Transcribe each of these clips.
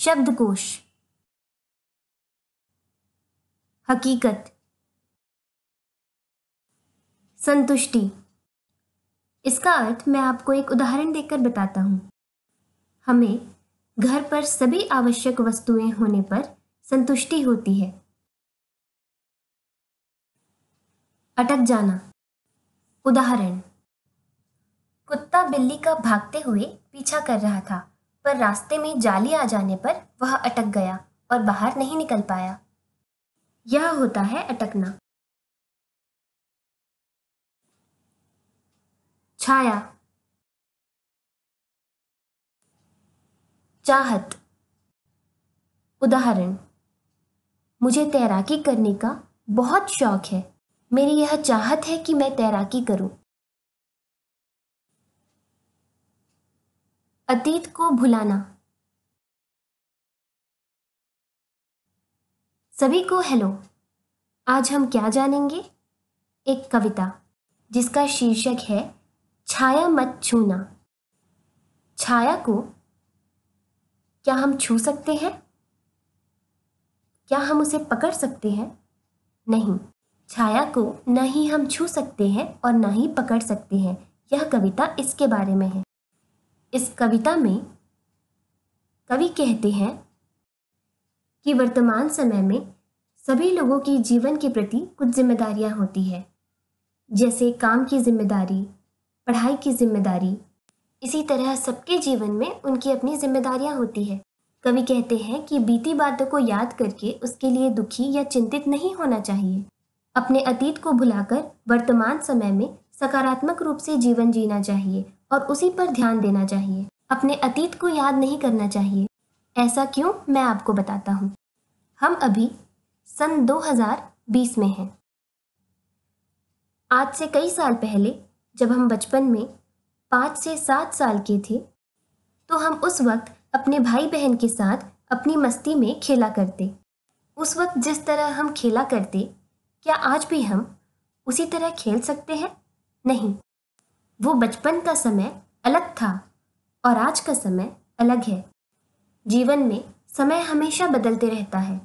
शब्दकोश हकीकत संतुष्टि इसका अर्थ मैं आपको एक उदाहरण देकर बताता हूं हमें घर पर सभी आवश्यक वस्तुएं होने पर संतुष्टि होती है अटक जाना उदाहरण कुत्ता बिल्ली का भागते हुए पीछा कर रहा था पर रास्ते में जाली आ जाने पर वह अटक गया और बाहर नहीं निकल पाया यह होता है अटकना छाया चाहत उदाहरण मुझे तैराकी करने का बहुत शौक है मेरी यह चाहत है कि मैं तैराकी करूं। अतीत को भुलाना सभी को हेलो आज हम क्या जानेंगे एक कविता जिसका शीर्षक है छाया मत छूना छाया को क्या हम छू सकते हैं क्या हम उसे पकड़ सकते हैं नहीं छाया को न ही हम छू सकते हैं और न ही पकड़ सकते हैं यह कविता इसके बारे में है इस कविता में कवि कहते हैं कि वर्तमान समय में सभी लोगों की जीवन के प्रति कुछ जिम्मेदारियां होती है जैसे काम की जिम्मेदारी पढ़ाई की जिम्मेदारी इसी तरह सबके जीवन में उनकी अपनी जिम्मेदारियां होती है कवि कहते हैं कि बीती बातों को याद करके उसके लिए दुखी या चिंतित नहीं होना चाहिए अपने अतीत को भुलाकर वर्तमान समय में सकारात्मक रूप से जीवन जीना चाहिए और उसी पर ध्यान देना चाहिए अपने अतीत को याद नहीं करना चाहिए ऐसा क्यों मैं आपको बताता हूँ हम अभी सन 2020 में हैं आज से कई साल पहले जब हम बचपन में पाँच से सात साल के थे तो हम उस वक्त अपने भाई बहन के साथ अपनी मस्ती में खेला करते उस वक्त जिस तरह हम खेला करते क्या आज भी हम उसी तरह खेल सकते हैं नहीं वो बचपन का समय अलग था और आज का समय अलग है जीवन में समय हमेशा बदलते रहता है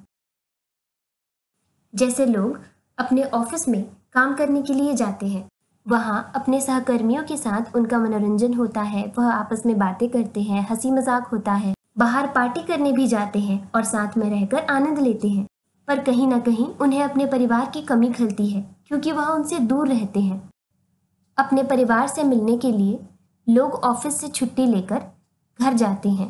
जैसे लोग अपने ऑफिस में काम करने के लिए जाते हैं वहाँ अपने सहकर्मियों के साथ उनका मनोरंजन होता है वह आपस में बातें करते हैं हंसी मजाक होता है बाहर पार्टी करने भी जाते हैं और साथ में रहकर आनंद लेते हैं पर कहीं ना कहीं उन्हें अपने परिवार की कमी खलती है क्योंकि वह उनसे दूर रहते हैं अपने परिवार से मिलने के लिए लोग ऑफिस से छुट्टी लेकर घर जाते हैं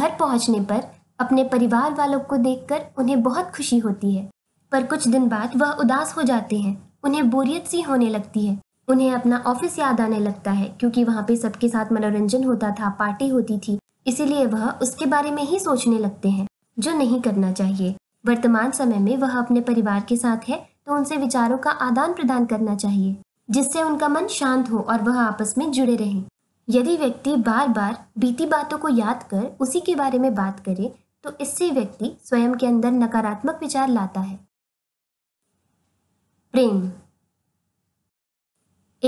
घर पहुंचने पर अपने परिवार वालों को देखकर उन्हें बहुत खुशी होती है पर कुछ दिन बाद वह उदास हो जाते हैं उन्हें बोरियत सी होने लगती है उन्हें अपना ऑफिस याद आने लगता है क्योंकि वहाँ पे सबके साथ मनोरंजन होता था पार्टी होती थी इसीलिए वह उसके बारे में ही सोचने लगते हैं जो नहीं करना चाहिए वर्तमान समय में वह अपने परिवार के साथ है तो उनसे विचारों का आदान प्रदान करना चाहिए जिससे उनका मन शांत हो और वह आपस में जुड़े रहें यदि व्यक्ति बार बार बीती बातों को याद कर उसी के बारे में बात करे तो इससे व्यक्ति स्वयं के अंदर नकारात्मक विचार लाता है प्रेम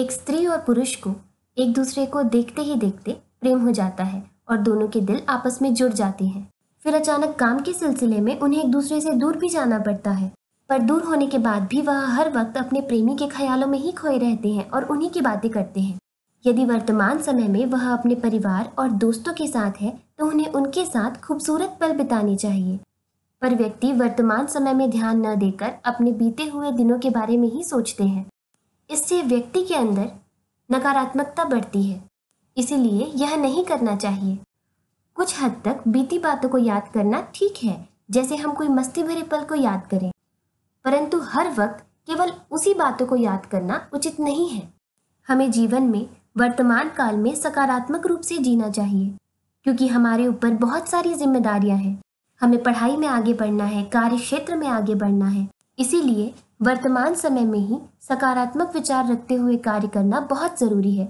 एक स्त्री और पुरुष को एक दूसरे को देखते ही देखते प्रेम हो जाता है और दोनों के दिल आपस में जुड़ जाते हैं फिर अचानक काम के सिलसिले में उन्हें एक दूसरे से दूर भी जाना पड़ता है पर दूर होने के बाद भी वह हर वक्त अपने प्रेमी के ख्यालों में ही खोए रहते हैं और उन्हीं की बातें करते हैं यदि वर्तमान समय में वह अपने परिवार और दोस्तों के साथ है तो उन्हें उनके साथ खूबसूरत पल बितानी चाहिए पर व्यक्ति वर्तमान समय में ध्यान न देकर अपने बीते हुए दिनों के बारे में ही सोचते हैं इससे व्यक्ति के अंदर नकारात्मकता बढ़ती है इसीलिए यह नहीं करना चाहिए कुछ हद तक बीती बातों को याद करना ठीक है जैसे हम कोई मस्ती भरे पल को याद करें परंतु हर वक्त केवल उसी बातों को याद करना उचित नहीं है हमें जीवन में वर्तमान काल में सकारात्मक रूप से जीना चाहिए क्योंकि हमारे ऊपर बहुत सारी जिम्मेदारियां हैं हमें पढ़ाई में आगे बढ़ना है कार्य क्षेत्र में आगे बढ़ना है इसीलिए वर्तमान समय में ही सकारात्मक विचार रखते हुए कार्य करना बहुत ज़रूरी है